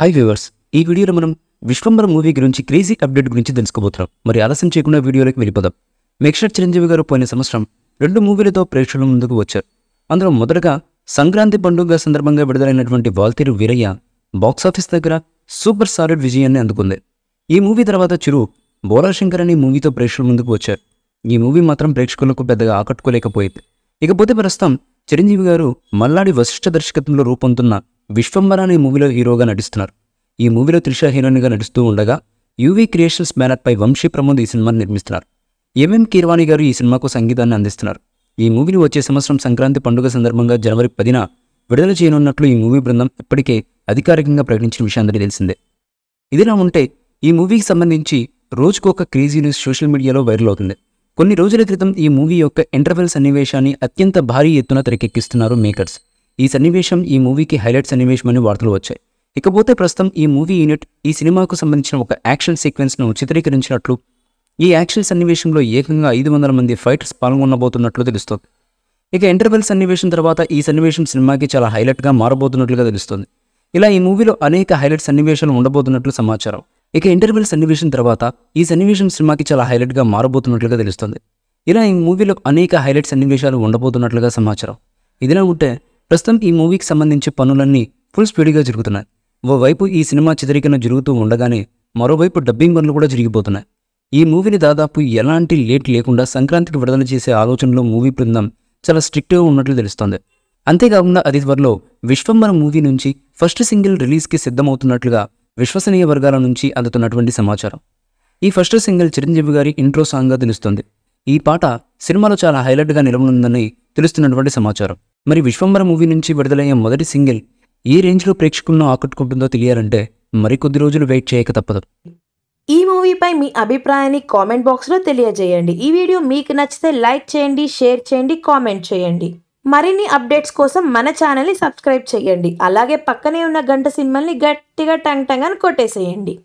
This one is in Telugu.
హాయ్ వ్యూవర్స్ ఈ వీడియోలో మనం విశ్వంబర మూవీ గురించి క్రేజీ అప్డేట్ గురించి తెలుసుకోబోతున్నాం మరి ఆలస్యం చేయకుండా వీడియోలోకి వెళ్ళిపోదాం మేక్షర్ చిరంజీవి గారు పోయిన సంవత్సరం రెండు మూవీలతో ప్రేక్షకుల ముందుకు వచ్చారు అందులో మొదటగా సంక్రాంతి పండుగ సందర్భంగా విడుదలైనటువంటి వాల్తీరు వీరయ్య బాక్సాఫీస్ దగ్గర సూపర్ సాలిడ్ విజయాన్ని అందుకుంది ఈ మూవీ తర్వాత చిరు బోలాశంకర్ అనే మూవీతో ప్రేక్షకుల ముందుకు వచ్చారు ఈ మూవీ మాత్రం ప్రేక్షకులకు పెద్దగా ఆకట్టుకోలేకపోయింది ఇకపోతే ప్రస్తుతం చిరంజీవి గారు మల్లాడి వశిష్ట దర్శకత్వంలో రూపొందుతున్న విశ్వంబర అనే మూవీలో హీరోగా నటిస్తున్నారు ఈ మూవీలో త్రిష హీరోయిన్గా నటిస్తూ ఉండగా యూవీ క్రియేషన్స్ బ్యానర్ పై వంశీ ప్రమోద్ ఈ సినిమాను నిర్మిస్తున్నారు ఎంఎం కీర్వాణి గారు ఈ సినిమాకు సంగీతాన్ని అందిస్తున్నారు ఈ మూవీని వచ్చే సంవత్సరం సంక్రాంతి పండుగ సందర్భంగా జనవరి పదిన విడుదల చేయనున్నట్లు ఈ మూవీ బృందం ఇప్పటికే అధికారికంగా ప్రకటించిన విషయాన్ని తెలిసిందే ఇదిలా ఉంటే ఈ మూవీకి సంబంధించి రోజుకు ఒక క్రేజీ న్యూస్ సోషల్ మీడియాలో వైరల్ అవుతుంది కొన్ని రోజుల క్రితం ఈ మూవీ యొక్క ఇంటర్వెల్ సన్నివేశాన్ని అత్యంత భారీ ఎత్తున తెరకెక్కిస్తున్నారు మేకర్స్ ఈ సన్నివేశం ఈ మూవీకి హైలైట్ సన్నివేశం అని వార్తలు వచ్చాయి ఇకపోతే ప్రస్తుతం ఈ మూవీ యూనిట్ ఈ సినిమాకు సంబంధించిన ఒక యాక్షన్ సీక్వెన్స్ను చిత్రీకరించినట్లు ఈ యాక్షన్ సన్నివేశంలో ఏకంగా ఐదు వందల మంది ఫైటర్స్ పాల్గొనబోతున్నట్లు తెలుస్తోంది ఇక ఇంటర్వెల్ సన్నివేశం తర్వాత ఈ సన్నివేశం సినిమాకి చాలా హైలైట్గా మారబోతున్నట్లుగా తెలుస్తోంది ఇలా ఈ మూవీలో అనేక హైలైట్ సన్నివేశాలు ఉండబోతున్నట్లు సమాచారం ఇక ఇంటర్వెల్ సన్నివేశం తర్వాత ఈ సన్నివేశం సినిమాకి చాలా హైలైట్గా మారబోతున్నట్లుగా తెలుస్తుంది ఇలా ఈ మూవీలో అనేక హైలైట్ సన్నివేశాలు ఉండబోతున్నట్లుగా సమాచారం ఇదిలా ఉంటే ప్రస్తుతం ఈ మూవీకి సంబంధించి పనులన్నీ ఫుల్ స్పీడ్గా జరుగుతున్నాయి ఓవైపు ఈ సినిమా చిత్రీకరణ జరుగుతూ ఉండగానే మరోవైపు డబ్బింగ్ పనులు కూడా జరిగిపోతున్నాయి ఈ మూవీని దాదాపు ఎలాంటి లేట్ లేకుండా సంక్రాంతికి విడుదల చేసే ఆలోచనలో మూవీ బృందం చాలా స్ట్రిక్ట్గా ఉన్నట్లు తెలుస్తోంది అంతేకాకుండా అది త్వరలో విశ్వంబర మూవీ నుంచి ఫస్ట్ సింగిల్ రిలీజ్కి సిద్ధమవుతున్నట్లుగా విశ్వసనీయ వర్గాల నుంచి అందుతున్నటువంటి సమాచారం ఈ ఫస్ట్ సింగిల్ చిరంజీవి గారి ఇంట్రో సాంగ్గా తెలుస్తుంది ఈ పాట సినిమాలో చాలా హైలైట్గా నిలవనుందని తెలుస్తున్నటువంటి సమాచారం మరి విశ్వంబర మూవీ నుంచి విడుదలయ్యే మొదటి సింగిల్ ఏ రేంజ్లో ప్రేక్షకులను ఆకట్టుకుంటుందో తెలియాలంటే మరికొద్ది రోజులు వెయిట్ చేయక తప్పదు ఈ మూవీపై మీ అభిప్రాయాన్ని కామెంట్ బాక్స్లో తెలియజేయండి ఈ వీడియో మీకు నచ్చితే లైక్ చేయండి షేర్ చేయండి కామెంట్ చేయండి మరిన్ని అప్డేట్స్ కోసం మన ఛానల్ని సబ్స్క్రైబ్ చేయండి అలాగే పక్కనే ఉన్న గంట సినిమాల్ని గట్టిగా టంగ్ టంగ్ అని కొట్టేసేయండి